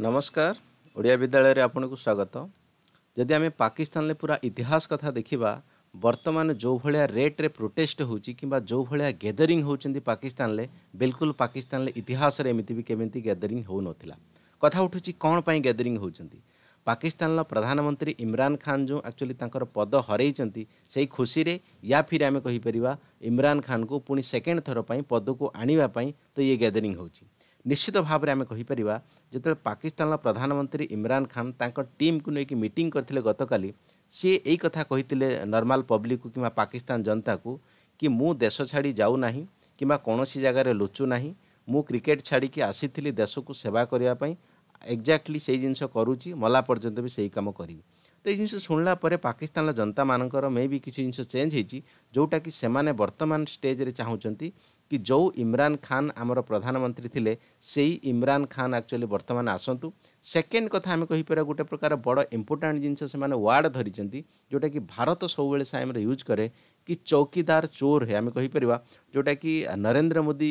ନମସ୍କାର ଓଡ଼ିଆ ବିଦ୍ୟାଳୟରେ ଆପଣଙ୍କୁ ସ୍ୱାଗତ ଯଦି ଆମେ ପାକିସ୍ତାନରେ ପୁରା ଇତିହାସ କଥା ଦେଖିବା ବର୍ତ୍ତମାନ ଯେଉଁ ଭଳିଆ ରେଟ୍ରେ ପ୍ରୋଟେଷ୍ଟ ହେଉଛି କିମ୍ବା ଯେଉଁ ଭଳିଆ ଗ୍ୟାଦରିଂ ହେଉଛନ୍ତି ପାକିସ୍ତାନରେ ବିଲକୁଲ ପାକିସ୍ତାନରେ ଇତିହାସରେ ଏମିତି ବି କେମିତି ଗ୍ୟାଦରିଂ ହେଉନଥିଲା କଥା ଉଠୁଛି କ'ଣ ପାଇଁ ଗ୍ୟାଦରିଂ ହେଉଛନ୍ତି ପାକିସ୍ତାନର ପ୍ରଧାନମନ୍ତ୍ରୀ ଇମ୍ରାନ୍ ଖାନ୍ ଯେଉଁ ଆକ୍ଚୁଆଲି ତାଙ୍କର ପଦ ହରେଇଛନ୍ତି ସେଇ ଖୁସିରେ ୟା ଫିର୍ ଆମେ କହିପାରିବା ଇମ୍ରାନ୍ ଖାନ୍କୁ ପୁଣି ସେକେଣ୍ଡ ଥର ପାଇଁ ପଦକୁ ଆଣିବା ପାଇଁ ତ ଇଏ ଗ୍ୟାଦରିଂ ହେଉଛି ନିଶ୍ଚିତ ଭାବରେ ଆମେ କହିପାରିବା ଯେତେବେଳେ ପାକିସ୍ତାନର ପ୍ରଧାନମନ୍ତ୍ରୀ ଇମ୍ରାନ୍ ଖାନ୍ ତାଙ୍କ ଟିମ୍କୁ ନେଇକି ମିଟିଂ କରିଥିଲେ ଗତକାଲି ସିଏ ଏଇ କଥା କହିଥିଲେ ନର୍ମାଲ୍ ପବ୍ଲିକକୁ କିମ୍ବା ପାକିସ୍ତାନ ଜନତାକୁ କି ମୁଁ ଦେଶ ଛାଡ଼ି ଯାଉନାହିଁ କିମ୍ବା କୌଣସି ଜାଗାରେ ଲୁଚୁ ନାହିଁ ମୁଁ କ୍ରିକେଟ୍ ଛାଡ଼ିକି ଆସିଥିଲି ଦେଶକୁ ସେବା କରିବା ପାଇଁ ଏକ୍ଜାକ୍ଟଲି ସେଇ ଜିନିଷ କରୁଛି ମଲା ପର୍ଯ୍ୟନ୍ତ ବି ସେଇ କାମ କରିବି ତ ଏଇ ଜିନିଷ ଶୁଣିଲା ପରେ ପାକିସ୍ତାନର ଜନତାମାନଙ୍କର ମେ ବି କିଛି ଜିନିଷ ଚେଞ୍ଜ ହେଇଛି ଯେଉଁଟାକି ସେମାନେ ବର୍ତ୍ତମାନ ଷ୍ଟେଜ୍ରେ ଚାହୁଁଛନ୍ତି କି ଯେଉଁ ଇମ୍ରାନ୍ ଖାନ୍ ଆମର ପ୍ରଧାନମନ୍ତ୍ରୀ ଥିଲେ ସେଇ ଇମ୍ରାନ୍ ଖାନ୍ ଆକ୍ଚୁଆଲି ବର୍ତ୍ତମାନ ଆସନ୍ତୁ ସେକେଣ୍ଡ କଥା ଆମେ କହିପାରିବା ଗୋଟେ ପ୍ରକାର ବଡ଼ ଇମ୍ପୋର୍ଟାଣ୍ଟ ଜିନିଷ ସେମାନେ ୱାର୍ଡ଼ ଧରିଛନ୍ତି ଯେଉଁଟାକି ଭାରତ ସବୁବେଳେ ସାଇମ୍ରେ ୟୁଜ୍ କରେ କି ଚୌକିଦାର ଚୋର ହେ ଆମେ କହିପାରିବା ଯେଉଁଟାକି ନରେନ୍ଦ୍ର ମୋଦି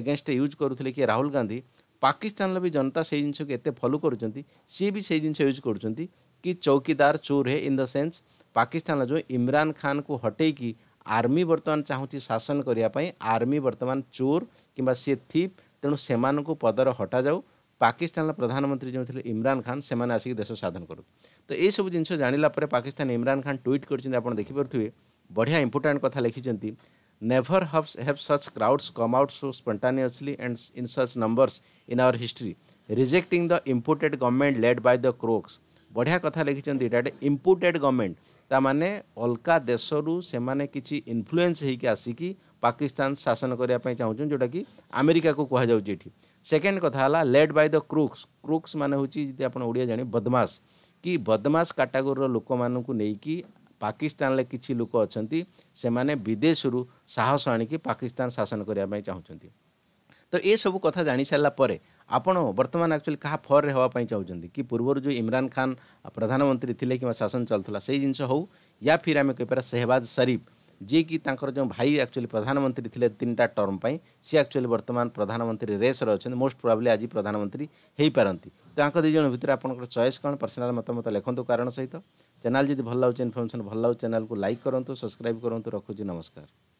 ଏଗେନଷ୍ଟ ୟୁଜ୍ କରୁଥିଲେ କି ରାହୁଲ ଗାନ୍ଧୀ ପାକିସ୍ତାନର ବି ଜନତା ସେଇ ଜିନିଷକୁ ଏତେ ଫଲୋ କରୁଛନ୍ତି ସିଏ ବି ସେଇ ଜିନିଷ ୟୁଜ୍ କରୁଛନ୍ତି कि चौकीदार चोर है इन द सेन्स पाकिस्तान जो इमरान खान को हटे कि आर्मी वर्तमान चाहती शासन करने आर्मी बर्तमान चोर किंवा सी थीप तेणु से पदर हटा जाऊ पाकिस्तान प्रधानमंत्री जो थे इमरान खान से आसिक देश साधन करूँ तो ये सब जिन जान लापर पाकिस्तान इमरान खान ट्विट कर देखिपे बढ़िया इंपोर्टां कथा लिखिंट never has have such crowds come out so spontaneously and in such numbers in our history rejecting the imported government led by the crooks ବଢ଼ିଆ କଥା ଲେଖିଛନ୍ତି ଏଇଟା ଗୋଟେ ଇମ୍ପୋର୍ଟେଡ଼୍ ଗଭର୍ଣ୍ଣମେଣ୍ଟ ତା ମାନେ ଅଲଗା ଦେଶରୁ ସେମାନେ କିଛି ଇନଫ୍ଲୁଏନ୍ସ ହେଇକି ଆସିକି ପାକିସ୍ତାନ ଶାସନ କରିବା ପାଇଁ ଚାହୁଁଛନ୍ତି ଯେଉଁଟାକି ଆମେରିକାକୁ କୁହାଯାଉଛି ଏଠି ସେକେଣ୍ଡ କଥା ହେଲା led by the crooks crooks ମାନେ ହେଉଛି ଯଦି ଆପଣ ଓଡ଼ିଆ ଜାଣିବେ ବଦମାସ କି ବଦମାସ କାଟାଗୋରୀର ଲୋକମାନଙ୍କୁ ନେଇକି ପାକିସ୍ତାନରେ କିଛି ଲୋକ ଅଛନ୍ତି ସେମାନେ ବିଦେଶରୁ ସାହସ ଆଣିକି ପାକିସ୍ତାନ ଶାସନ କରିବା ପାଇଁ ଚାହୁଁଛନ୍ତି ତ ଏସବୁ କଥା ଜାଣିସାରିଲା ପରେ ଆପଣ ବର୍ତ୍ତମାନ ଆକ୍ଚୁଆଲି କାହା ଫର୍ରେ ହେବା ପାଇଁ ଚାହୁଁଛନ୍ତି କି ପୂର୍ବରୁ ଯେଉଁ ଇମ୍ରାନ୍ ଖାନ୍ ପ୍ରଧାନମନ୍ତ୍ରୀ ଥିଲେ କିମ୍ବା ଶାସନ ଚାଲୁଥିଲା ସେଇ ଜିନିଷ ହେଉ ୟା ଫିର୍ ଆମେ କହିପାରିବା ସେହବାଜ ସରିଫ୍ ଯିଏକି ତାଙ୍କର ଯେଉଁ ଭାଇ ଆକ୍ଚୁଆଲି ପ୍ରଧାନମନ୍ତ୍ରୀ ଥିଲେ ତିନିଟା ଟର୍ମ ପାଇଁ ସେ ଆକ୍ଚୁଆଲି ବର୍ତ୍ତମାନ ପ୍ରଧାନମନ୍ତ୍ରୀ ରେସ୍ରେ ଅଛନ୍ତି ମୋଷ୍ଟ ପ୍ରୋବାବ୍ଲି ଆଜି ପ୍ରଧାନମନ୍ତ୍ରୀ ହୋଇପାରନ୍ତି ତ ତାଙ୍କ ଦୁଇ ଜଣ ଭିତରେ ଆପଣଙ୍କର ଚଏସ୍ କ'ଣ ପର୍ସନାଲ୍ ମତାମତ ଲେଖନ୍ତୁ କାରଣ ସହିତ ଚ୍ୟାନେଲ୍ ଯଦି ଭଲ ଲାଗୁଛି ଇନଫର୍ମେସନ୍ ଭଲ ଲାଗୁଛି ଚ୍ୟାନେଲ୍କୁ ଲାଇକ୍ କରନ୍ତୁ ସବସ୍କ୍ରାଇବ୍ କରନ୍ତୁ ରଖୁଛି ନମସ୍କାର